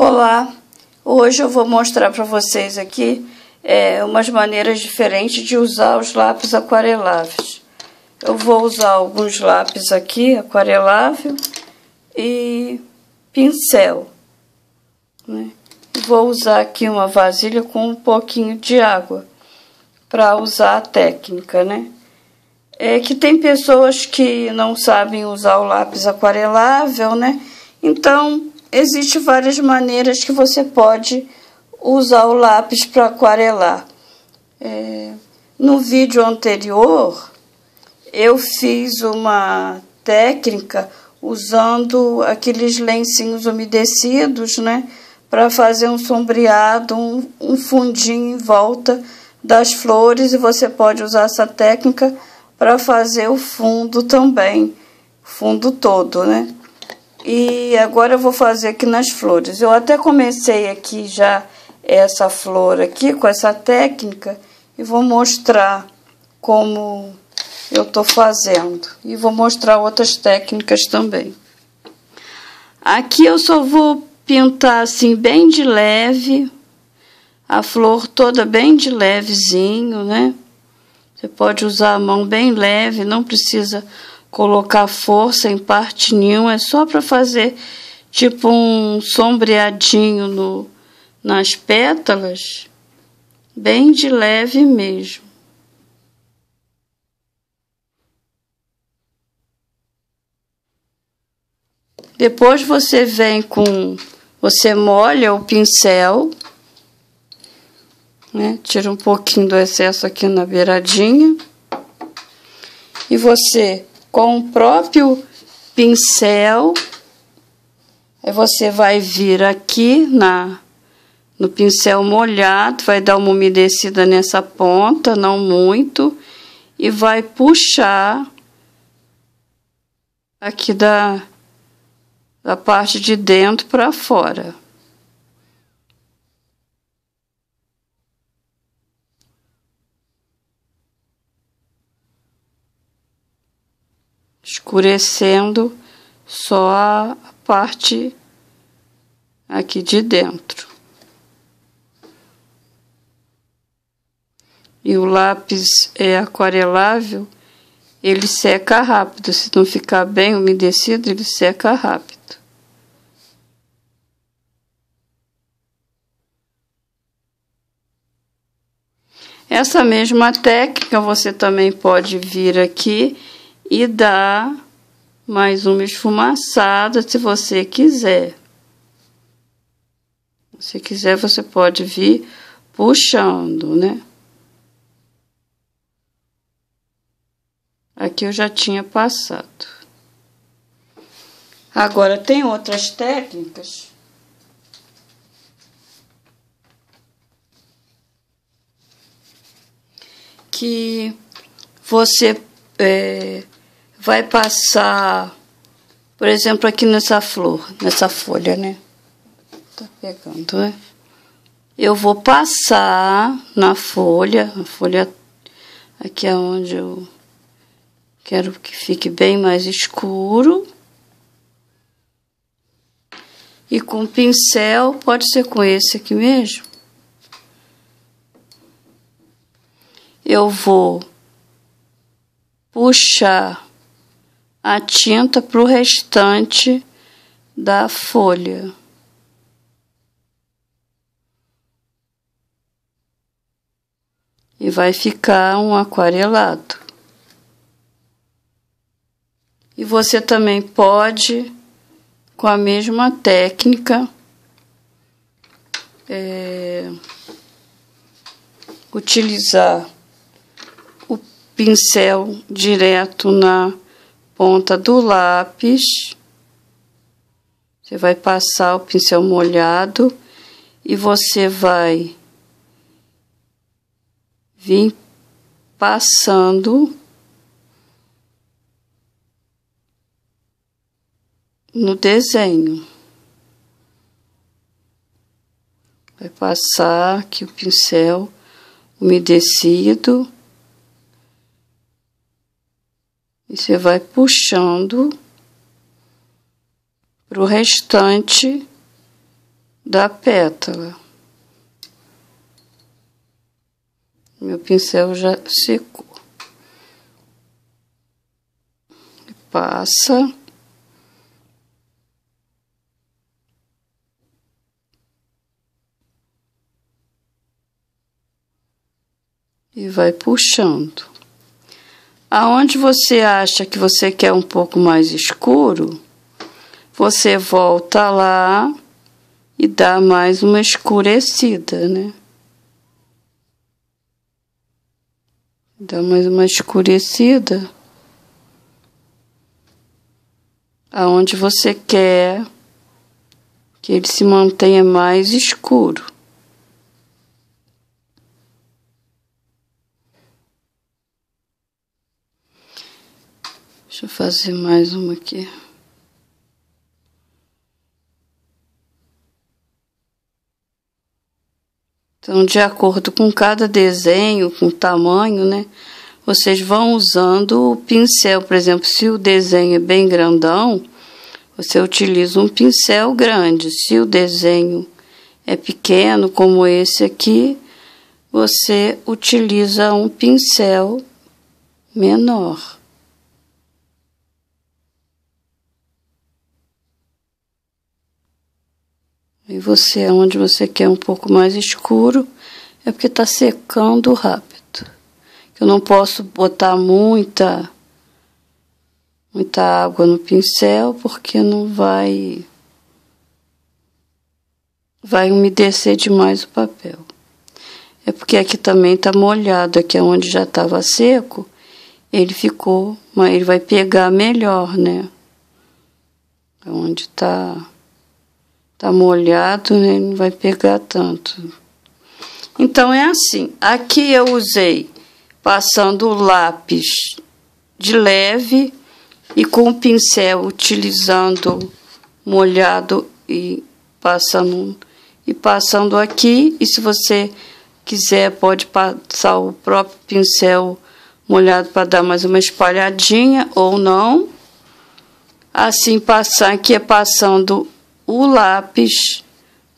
Olá, hoje eu vou mostrar para vocês aqui é, umas maneiras diferentes de usar os lápis aquareláveis. Eu vou usar alguns lápis aqui, aquarelável e pincel. Né? Vou usar aqui uma vasilha com um pouquinho de água para usar a técnica, né? É que tem pessoas que não sabem usar o lápis aquarelável, né? Então, Existem várias maneiras que você pode usar o lápis para aquarelar. É, no vídeo anterior, eu fiz uma técnica usando aqueles lencinhos umedecidos, né? Para fazer um sombreado, um, um fundinho em volta das flores. E você pode usar essa técnica para fazer o fundo também, fundo todo, né? E agora eu vou fazer aqui nas flores. Eu até comecei aqui já essa flor aqui com essa técnica e vou mostrar como eu tô fazendo. E vou mostrar outras técnicas também. Aqui eu só vou pintar assim bem de leve, a flor toda bem de levezinho, né? Você pode usar a mão bem leve, não precisa colocar força em parte nenhuma, é só para fazer tipo um sombreadinho no, nas pétalas, bem de leve mesmo. Depois você vem com, você molha o pincel, né? Tira um pouquinho do excesso aqui na beiradinha. E você com o próprio pincel. Aí você vai vir aqui na no pincel molhado, vai dar uma umedecida nessa ponta, não muito, e vai puxar aqui da, da parte de dentro para fora. escurecendo só a parte aqui de dentro. E o lápis é aquarelável, ele seca rápido. Se não ficar bem umedecido, ele seca rápido. Essa mesma técnica você também pode vir aqui e dá mais uma esfumaçada se você quiser. Se quiser, você pode vir puxando, né? Aqui eu já tinha passado. Agora, tem outras técnicas que você é, vai passar, por exemplo, aqui nessa flor, nessa folha, né? Tá pegando, né? Eu vou passar na folha, a folha aqui é onde eu quero que fique bem mais escuro. E com pincel, pode ser com esse aqui mesmo. Eu vou puxar a tinta para o restante da folha. E vai ficar um aquarelado. E você também pode, com a mesma técnica, é, utilizar o pincel direto na ponta do lápis, você vai passar o pincel molhado e você vai vir passando no desenho. Vai passar aqui o pincel umedecido. E você vai puxando para o restante da pétala. Meu pincel já secou. Passa. E vai puxando. Aonde você acha que você quer um pouco mais escuro, você volta lá e dá mais uma escurecida, né? Dá mais uma escurecida. Aonde você quer que ele se mantenha mais escuro. fazer mais uma aqui. Então, de acordo com cada desenho, com o tamanho, né? Vocês vão usando o pincel. Por exemplo, se o desenho é bem grandão, você utiliza um pincel grande. Se o desenho é pequeno, como esse aqui, você utiliza um pincel menor. E você, onde você quer um pouco mais escuro, é porque está secando rápido. Eu não posso botar muita, muita água no pincel, porque não vai, vai umedecer demais o papel. É porque aqui também está molhado, aqui é onde já estava seco, ele ficou, mas ele vai pegar melhor, né? É onde está tá molhado, né? não vai pegar tanto. Então é assim. Aqui eu usei passando o lápis de leve e com o pincel utilizando molhado e passando e passando aqui. E se você quiser pode passar o próprio pincel molhado para dar mais uma espalhadinha ou não. Assim passar aqui é passando o lápis,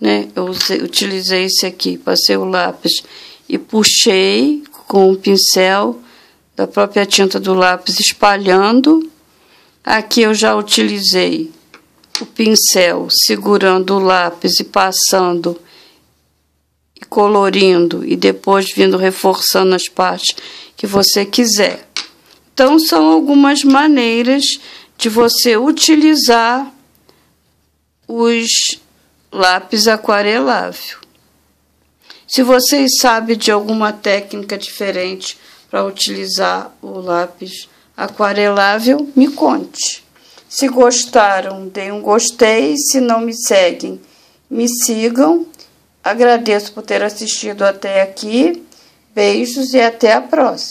né? Eu usei, utilizei esse aqui, passei o lápis e puxei com o pincel da própria tinta do lápis espalhando. Aqui eu já utilizei o pincel segurando o lápis e passando e colorindo e depois vindo reforçando as partes que você quiser. Então são algumas maneiras de você utilizar os lápis aquarelável. Se vocês sabem de alguma técnica diferente para utilizar o lápis aquarelável, me conte. Se gostaram, deem um gostei. Se não me seguem, me sigam. Agradeço por ter assistido até aqui. Beijos e até a próxima.